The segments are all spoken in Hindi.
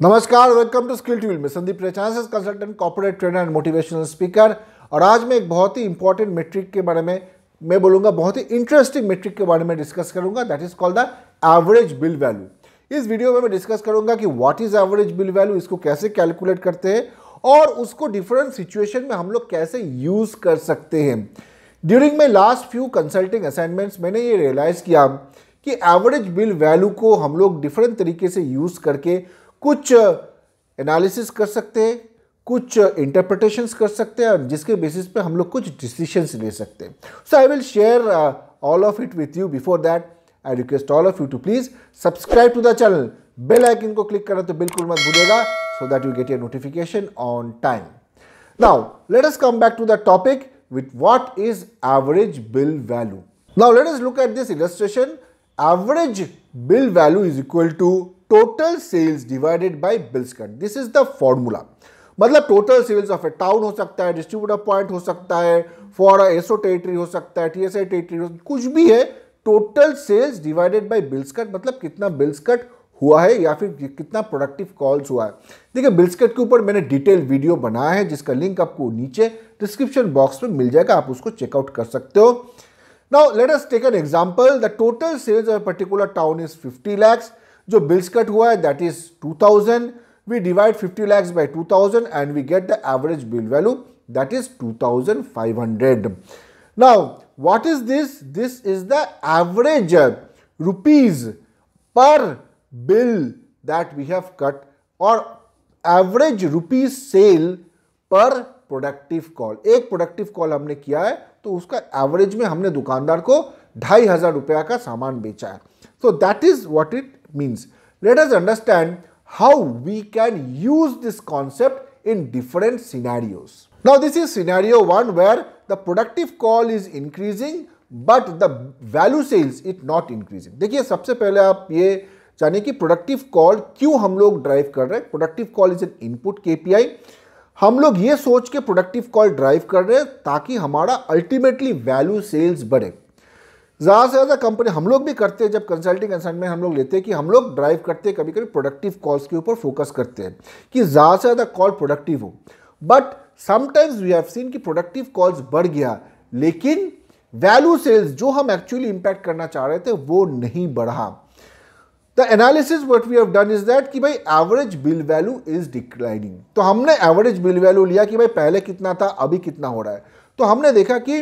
नमस्कार वेलकम टू स्किल ट्यूल में संदीप रेचांस consultant corporate trainer and motivational speaker और आज मैं एक बहुत ही इंपॉर्टेंट मेट्रिक के बारे में मैं बोलूँगा बहुत ही इंटरेस्टिंग मेट्रिक के बारे में डिस्कस करूंगा that is called the average bill value इस वीडियो में मैं डिस्कस करूँगा कि what is average bill value इसको कैसे कैलकुलेट करते हैं और उसको डिफरेंट सिचुएशन में हम लोग कैसे यूज़ कर सकते हैं during my last few consulting assignments मैंने ये रियलाइज़ किया कि एवरेज बिल वैल्यू को हम लोग डिफरेंट तरीके से यूज़ करके कुछ एनालिसिस कर सकते हैं कुछ इंटरप्रटेशंस कर सकते हैं और जिसके बेसिस पे हम लोग कुछ डिसीशंस ले सकते हैं so I will share all of it with you before that I request all of you to please subscribe to the channel bell icon को क्लिक करना तो बिल्कुल मत भूलेगा so that you get your notification on time now let us come back to the topic with what is average bill value now let us look at this illustration average bill value is equal to total sales divided by bills cut this is the formula मतलब total sales of a town हो सकता है डिस्ट्रीब्यूटर पॉइंट हो सकता है फॉर एसओ टेरिटरी हो सकता है टीएसए टेरिटरी कुछ भी है total sales divided by bills cut मतलब कितना बिल्स कट हुआ है या फिर कितना प्रोडक्टिव कॉल्स हुआ है देखिए बिल्स कट के ऊपर मैंने डिटेल वीडियो बनाया है जिसका लिंक आपको नीचे डिस्क्रिप्शन बॉक्स में मिल जाएगा आप उसको चेकआउट कर सकते हो Now let us take an example. The total sales of a particular town is 50 lakhs. जो bill cut हुआ that is 2000 we divide 50 lakhs by 2000 and we get the average bill value that is 2500 now what is this this is the average rupees per bill that we have cut or average rupees sale per productive call एक productive call हमने किया है तो उसका एवरेज में हमने दुकानदार को ढाई हजार रुपया का सामान बेचा है so that is what it means let us understand how we can use this concept in different scenarios now this is scenario one where the productive call is increasing but the value sales it not increasing देखिए सबसे पहले आप ये जाने कि प्रोडक्टिव कॉल क्यों हम लोग ड्राइव कर रहे हैं productive call is an input K P I हम लोग ये सोच के प्रोडक्टिव कॉल ड्राइव कर रहे हैं ताकि हमारा अल्टीमेटली वैल्यू सेल्स बढ़े ज़्यादा से ज़्यादा कंपनी हम लोग भी करते हैं जब कंसल्टिंग में हम लोग लेते हैं कि हम लोग ड्राइव करते हैं कभी कभी प्रोडक्टिव कॉल्स के ऊपर फोकस करते हैं कि ज़्यादा से ज़्यादा कॉल प्रोडक्टिव हो but sometimes we have seen कि प्रोडक्टिव कॉल्स बढ़ गया लेकिन वैल्यू सेल्स जो हम एक्चुअली इम्पैक्ट करना चाह रहे थे वो नहीं बढ़ा The analysis what we have done is that कि भाई average bill value is declining तो हमने एवरेज बिल वैल्यू लिया कि भाई पहले कितना था अभी कितना हो रहा है तो हमने देखा कि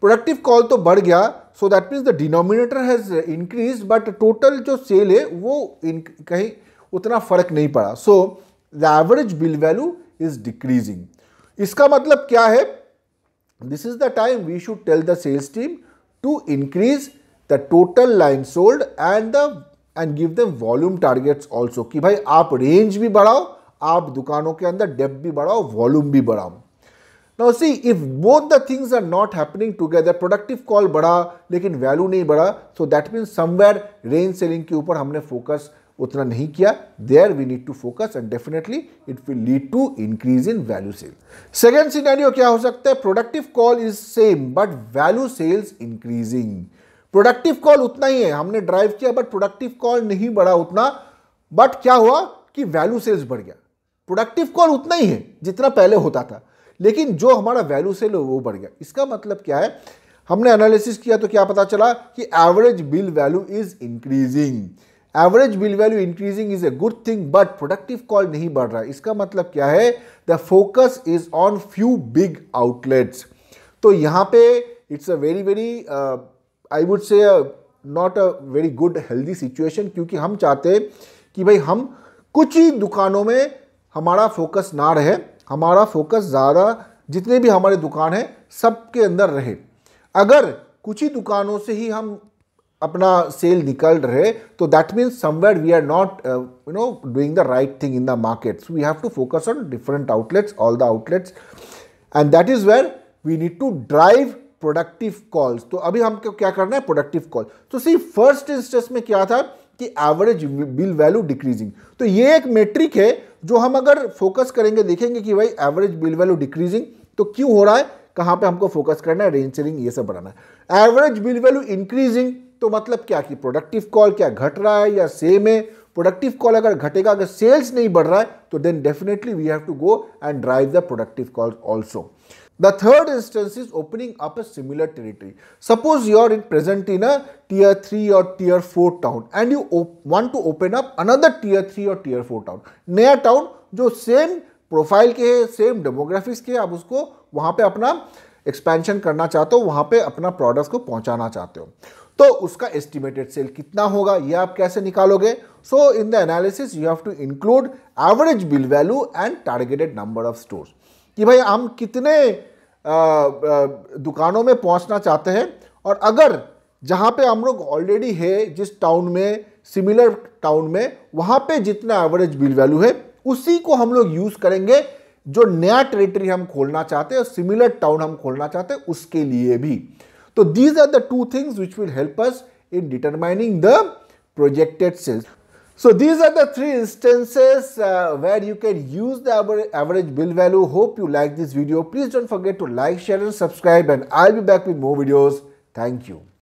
प्रोडक्टिव कॉल तो बढ़ गया so that means the denominator has increased but total जो sale है वो इन कहीं उतना फर्क नहीं पड़ा so the average bill value is decreasing इसका मतलब क्या है this is the time we should tell the sales team to increase the total line sold and the and give them volume targets also कि भाई आप रेंज भी बढ़ाओ आप दुकानों के अंदर डेप भी बढ़ाओ वॉल्यूम भी बढ़ाओ now see if both the things are not happening together productive call बढ़ा लेकिन वैल्यू नहीं बढ़ा so that means somewhere range selling के ऊपर हमने फोकस उतना नहीं किया there we need to focus and definitely it will lead to increase in value sale second scenario क्या हो सकता है productive call is same but value sales increasing productive call उतना ही है हमने ड्राइव किया बट प्रोडक्टिव कॉल नहीं बढ़ा उतना बट क्या हुआ कि वैल्यू सेल्स बढ़ गया प्रोडक्टिव कॉल उतना ही है जितना पहले होता था लेकिन जो हमारा वैल्यू सेल वो बढ़ गया इसका मतलब क्या है हमने एनालिसिस किया तो क्या पता चला कि average bill value is increasing average bill value increasing is a good thing but productive call नहीं बढ़ रहा इसका मतलब क्या है the focus is on few big outlets तो यहां पे it's a very very I would say not a very good healthy situation क्योंकि हम चाहते हैं कि भाई हम कुछ ही दुकानों में हमारा फोकस ना रहे हमारा फोकस ज़्यादा जितने भी हमारे दुकान हैं सब के अंदर रहे अगर कुछ ही दुकानों से ही हम अपना सेल निकल रहे तो that means somewhere we are not you know doing the right thing in the markets we have to focus on different outlets all the outlets and that is where we need to drive productive calls तो अभी हमको क्या करना है प्रोडक्टिव कॉल तो सी फर्स्ट इंस्टेंस में क्या था कि एवरेज बिल वैल्यू डिक्रीजिंग तो ये एक मेट्रिक है जो हम अगर फोकस करेंगे देखेंगे कि भाई एवरेज बिल वैल्यू डिक्रीजिंग तो क्यों हो रहा है कहां पे हमको फोकस करना है रेंज सेलिंग ये सब बढ़ाना है एवरेज बिल वैल्यू इंक्रीजिंग तो मतलब क्या कि प्रोडक्टिव कॉल क्या घट रहा है या सेम है प्रोडक्टिव कॉल अगर घटेगा अगर सेल्स नहीं बढ़ रहा है तो then definitely we have to go and drive the productive call also The third instance is opening up a similar territory. Suppose you are in present in a tier 3 or tier 4 town and you want to open up another tier 3 or tier 4 town. नया टाउन जो सेम प्रोफाइल के है सेम डेमोग्राफिक्स के आप उसको वहाँ पे अपना एक्सपेंशन करना चाहते हो वहाँ पे अपना प्रोडक्ट्स को पहुँचाना चाहते हो तो उसका एस्टिमेटेड सेल कितना होगा ये आप कैसे निकालोगे so in the analysis you have to include average bill value and targeted number of stores कि भाई हम कितने दुकानों में पहुंचना चाहते हैं और अगर जहाँ पे हम लोग ऑलरेडी है जिस टाउन में सिमिलर टाउन में वहाँ पे जितना एवरेज बिल वैल्यू है उसी को हम लोग यूज़ करेंगे जो नया टेरिटरी हम खोलना चाहते हैं और सिमिलर टाउन हम खोलना चाहते हैं उसके लिए भी तो these are the two things which will help us in determining the projected sales So these are the three instances uh, where you can use the average, average bill value. Hope you like this video. Please don't forget to like, share and subscribe and I'll be back with more videos. Thank you.